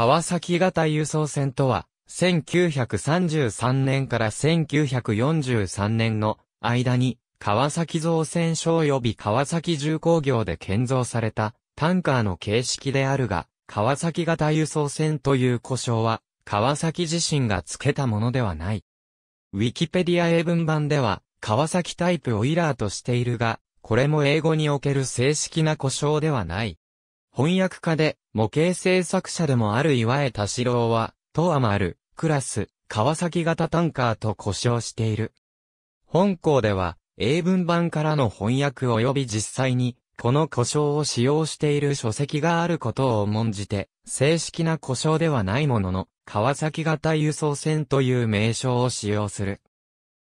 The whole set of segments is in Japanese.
川崎型輸送船とは、1933年から1943年の間に、川崎造船所及び川崎重工業で建造されたタンカーの形式であるが、川崎型輸送船という呼称は、川崎自身が付けたものではない。ウィキペディア英文版では、川崎タイプオイラーとしているが、これも英語における正式な呼称ではない。翻訳家で模型制作者でもある岩江田四郎は、とはまる、クラス、川崎型タンカーと呼称している。本校では、英文版からの翻訳及び実際に、この故障を使用している書籍があることを重んじて、正式な故障ではないものの、川崎型輸送船という名称を使用する。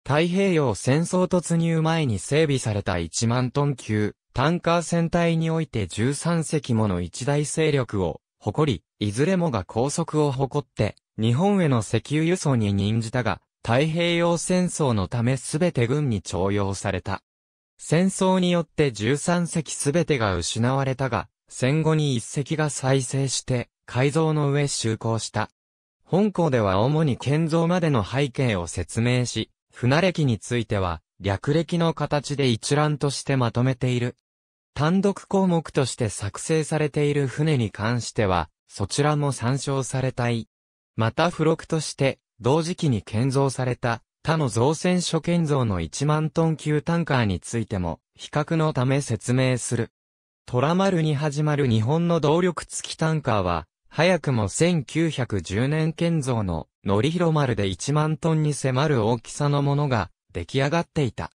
太平洋戦争突入前に整備された1万トン級、タンカー船体において13隻もの一大勢力を誇り、いずれもが高速を誇って、日本への石油輸送に任じたが、太平洋戦争のためすべて軍に徴用された。戦争によって13隻すべてが失われたが、戦後に1隻が再生して、改造の上就航した。本校では主に建造までの背景を説明し、船歴については、略歴の形で一覧としてまとめている。単独項目として作成されている船に関しては、そちらも参照されたい。また付録として、同時期に建造された他の造船所建造の1万トン級タンカーについても、比較のため説明する。虎丸に始まる日本の動力付きタンカーは、早くも1910年建造の乗広丸で1万トンに迫る大きさのものが出来上がっていた。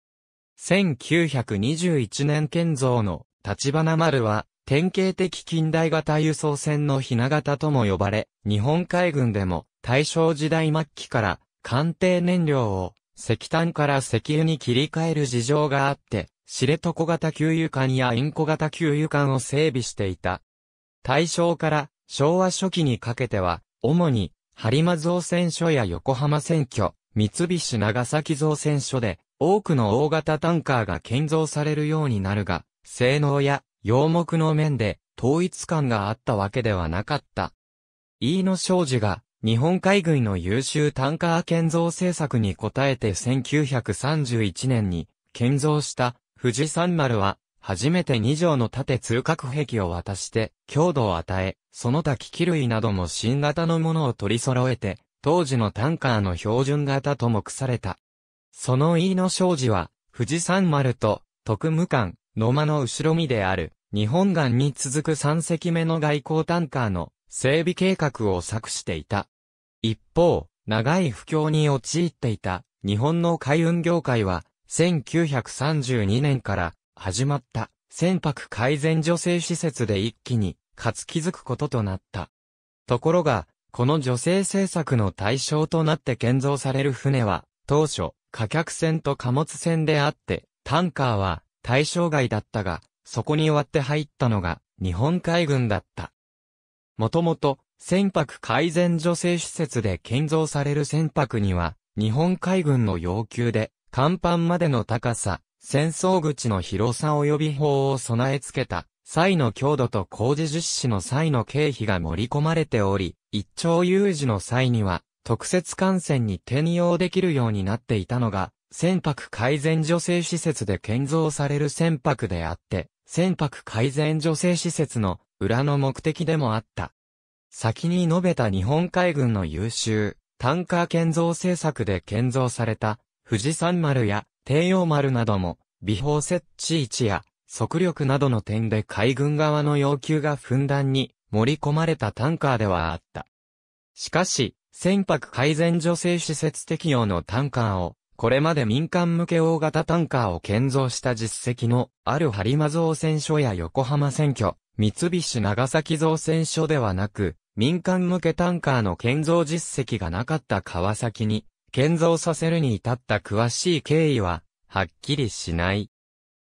1921年建造の立花丸は、典型的近代型輸送船の雛形とも呼ばれ、日本海軍でも大正時代末期から艦艇燃料を石炭から石油に切り替える事情があって、知床型給油艦やインコ型給油艦を整備していた。大正から昭和初期にかけては、主に、播磨造船所や横浜船居、三菱長崎造船所で、多くの大型タンカーが建造されるようになるが、性能や洋目の面で統一感があったわけではなかった。飯野商事が日本海軍の優秀タンカー建造政策に応えて1931年に建造した富士山丸は初めて2畳の縦通角壁を渡して強度を与え、その他機器類なども新型のものを取り揃えて当時のタンカーの標準型と目された。その飯野商事は富士山丸と特務官、野間の後ろ身である、日本岸に続く3隻目の外交タンカーの整備計画を策していた。一方、長い不況に陥っていた日本の海運業界は、1932年から始まった船舶改善助成施設で一気に活気づくこととなった。ところが、この助成政策の対象となって建造される船は、当初、貨客船と貨物船であって、タンカーは対象外だったが、そこに割って入ったのが日本海軍だった。もともと、船舶改善助成施設で建造される船舶には、日本海軍の要求で、甲板までの高さ、戦争口の広さ及び法を備え付けた、際の強度と工事実施の際の経費が盛り込まれており、一朝有事の際には、特設艦船に転用できるようになっていたのが、船舶改善助成施設で建造される船舶であって、船舶改善助成施設の裏の目的でもあった。先に述べた日本海軍の優秀、タンカー建造政策で建造された、富士山丸や帝王丸なども、微法設置位置や、速力などの点で海軍側の要求がふんだんに盛り込まれたタンカーではあった。しかし、船舶改善助成施設適用のタンカーをこれまで民間向け大型タンカーを建造した実績のある播磨造船所や横浜選挙、三菱長崎造船所ではなく、民間向けタンカーの建造実績がなかった川崎に、建造させるに至った詳しい経緯は、はっきりしない。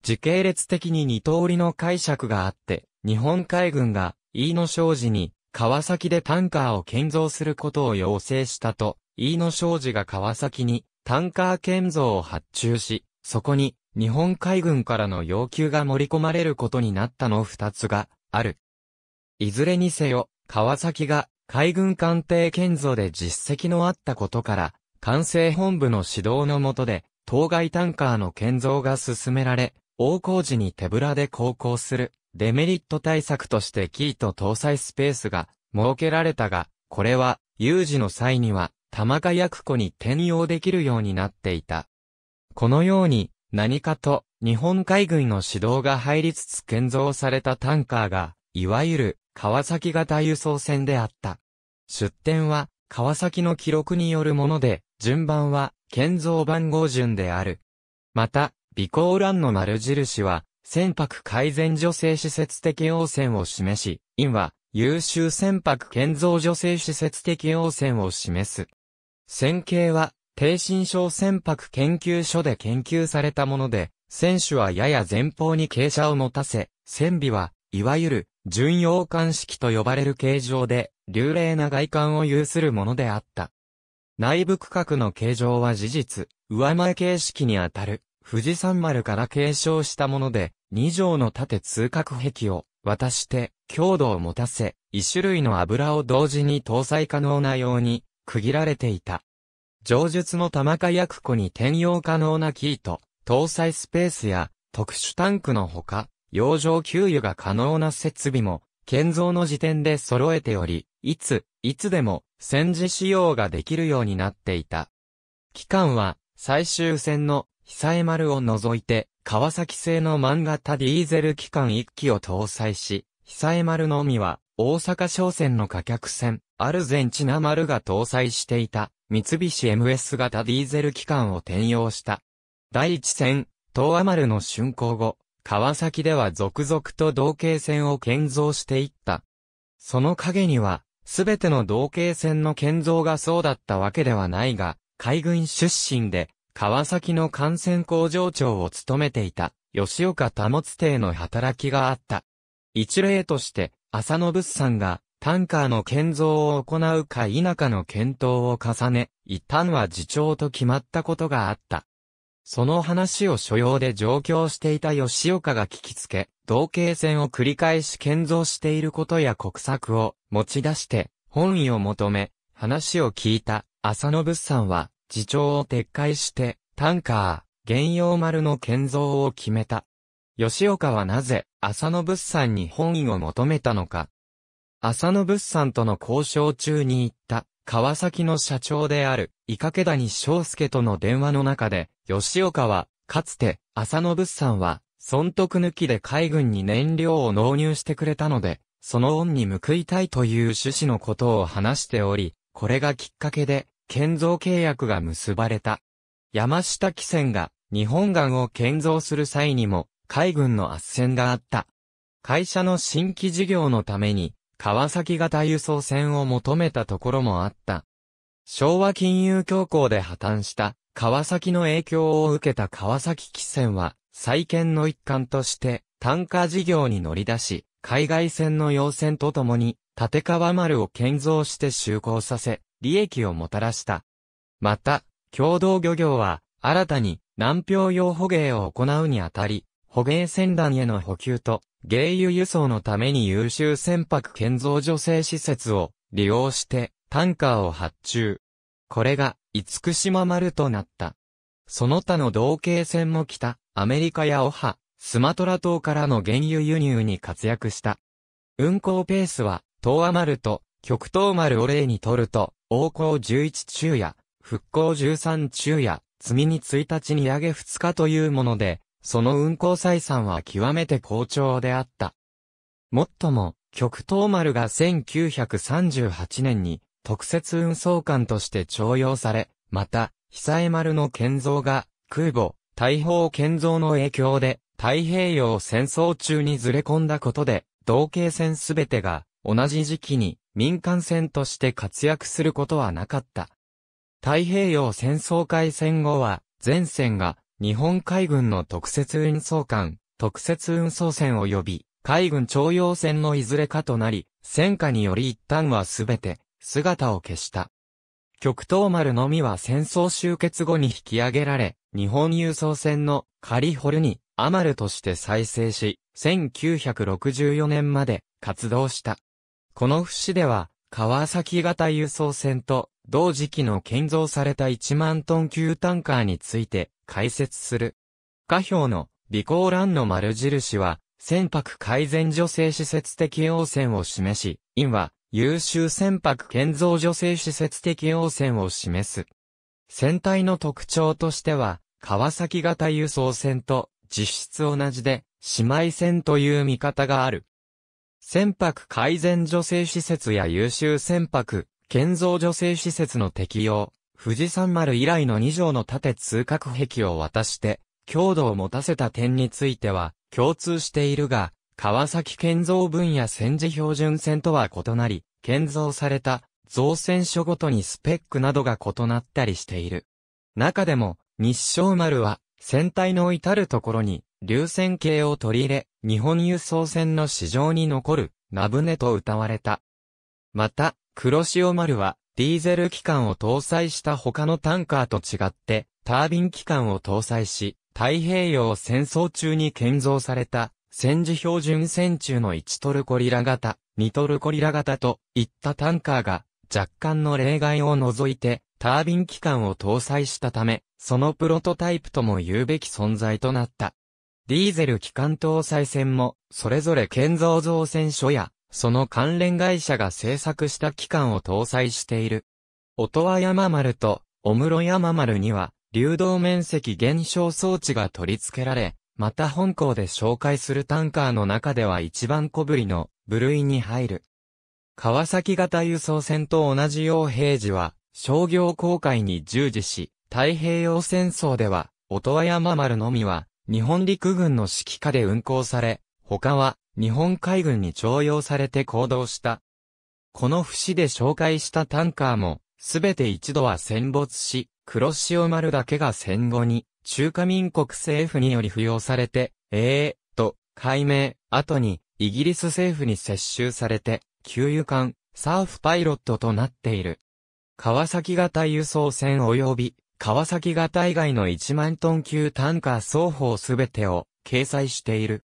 時系列的に二通りの解釈があって、日本海軍が、飯野商事に、川崎でタンカーを建造することを要請したと、飯野商事が川崎に、タンカー建造を発注し、そこに日本海軍からの要求が盛り込まれることになったの二つがある。いずれにせよ、川崎が海軍艦艇建造で実績のあったことから、管制本部の指導のもとで、当該タンカーの建造が進められ、大工事に手ぶらで航行するデメリット対策としてキーと搭載スペースが設けられたが、これは有事の際には玉が役湖に転用できるようになっていた。このように、何かと日本海軍の指導が入りつつ建造されたタンカーが、いわゆる川崎型輸送船であった。出典は川崎の記録によるもので、順番は建造番号順である。また、備考欄の丸印は、船舶改善女性施設的要船を示し、因は優秀船舶建造女性施設的要船を示す。線形は、低心症船舶研究所で研究されたもので、船首はやや前方に傾斜を持たせ、船尾は、いわゆる、巡洋艦式と呼ばれる形状で、流麗な外観を有するものであった。内部区画の形状は事実、上前形式にあたる、富士山丸から継承したもので、二畳の縦通角壁を渡して、強度を持たせ、一種類の油を同時に搭載可能なように、区切られていた。上述の玉火薬庫に転用可能なキーと、搭載スペースや特殊タンクのほか、洋上給油が可能な設備も、建造の時点で揃えており、いつ、いつでも戦時使用ができるようになっていた。期間は、最終戦の久江丸を除いて、川崎製の漫画型ディーゼル機関1機を搭載し、久江丸のみは大阪商船の貨客船、アルゼンチナ丸が搭載していた、三菱 MS 型ディーゼル機関を転用した。第一線東亜丸の竣工後、川崎では続々と同型船を建造していった。その陰には、すべての同型船の建造がそうだったわけではないが、海軍出身で、川崎の艦船工場長を務めていた、吉岡保つ邸の働きがあった。一例として、浅野物産がタンカーの建造を行うか否かの検討を重ね、一旦は次長と決まったことがあった。その話を所要で上京していた吉岡が聞きつけ、同型船を繰り返し建造していることや国策を持ち出して、本意を求め、話を聞いた浅野物産は、次長を撤回して、タンカー、原用丸の建造を決めた。吉岡はなぜ、浅野物産に本意を求めたのか。浅野物産との交渉中に行った、川崎の社長である、伊掛谷章介との電話の中で、吉岡は、かつて、浅野物産は、損得抜きで海軍に燃料を納入してくれたので、その恩に報いたいという趣旨のことを話しており、これがきっかけで、建造契約が結ばれた。山下汽船が、日本岸を建造する際にも、海軍の斡旋があった。会社の新規事業のために、川崎型輸送船を求めたところもあった。昭和金融恐慌で破綻した川崎の影響を受けた川崎汽船は再建の一環として単価事業に乗り出し、海外船の要船とともに立川丸を建造して就航させ、利益をもたらした。また、共同漁業は新たに南氷用捕鯨を行うにあたり、捕鯨船団への補給と、原油輸送のために優秀船舶建造助成施設を利用して、タンカーを発注。これが、厳島丸となった。その他の同型船も北、アメリカやオハ、スマトラ島からの原油輸入に活躍した。運航ペースは、東亜丸と極東丸を例にとると、王行11昼夜、復興13昼夜、積みに1日に上げ2日というもので、その運行採算は極めて好調であった。もっとも、極東丸が1938年に特設運送艦として徴用され、また、久江丸の建造が空母、大砲建造の影響で太平洋戦争中にずれ込んだことで、同型船すべてが同じ時期に民間船として活躍することはなかった。太平洋戦争開戦後は、全線が日本海軍の特設運送艦、特設運送船及び、海軍徴用船のいずれかとなり、戦火により一旦はすべて、姿を消した。極東丸のみは戦争終結後に引き上げられ、日本輸送船のカリホルにアマルとして再生し、1964年まで活動した。この節では、川崎型輸送船と同時期の建造された1万トン級タンカーについて解説する。下表の備考欄の丸印は、船舶改善助成施設的応線を示し、陰は優秀船舶建造助成施設的応線を示す。船体の特徴としては、川崎型輸送船と実質同じで、姉妹船という見方がある。船舶改善助成施設や優秀船舶建造女性施設の適用、富士山丸以来の2条の縦通角壁を渡して、強度を持たせた点については、共通しているが、川崎建造分野戦時標準線とは異なり、建造された造船所ごとにスペックなどが異なったりしている。中でも、日照丸は、船体の至るところに、流線形を取り入れ、日本輸送船の市場に残る、名ネと謳われた。また、黒潮丸は、ディーゼル機関を搭載した他のタンカーと違って、タービン機関を搭載し、太平洋戦争中に建造された、戦時標準戦中の1トルコリラ型、2トルコリラ型といったタンカーが、若干の例外を除いて、タービン機関を搭載したため、そのプロトタイプとも言うべき存在となった。ディーゼル機関搭載船も、それぞれ建造造船所やその関連会社が制作した機関を搭載している。音羽山丸と小室山丸には、流動面積減少装置が取り付けられ、また本校で紹介するタンカーの中では一番小ぶりの部類に入る。川崎型輸送船と同じ傭兵時は商業航海に従事し、太平洋戦争では、音羽山丸のみは日本陸軍の指揮下で運航され、他は日本海軍に徴用されて行動した。この節で紹介したタンカーも、すべて一度は戦没し、黒潮丸だけが戦後に、中華民国政府により付与されて、ええー、と、解明、後に、イギリス政府に接収されて、給油艦、サーフパイロットとなっている。川崎型輸送船及び、川崎型以外の1万トン級タンカー双方すべてを、掲載している。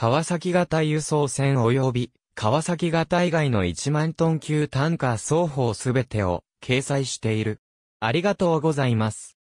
川崎型輸送船及び、川崎型以外の1万トン級単価双方すべてを掲載している。ありがとうございます。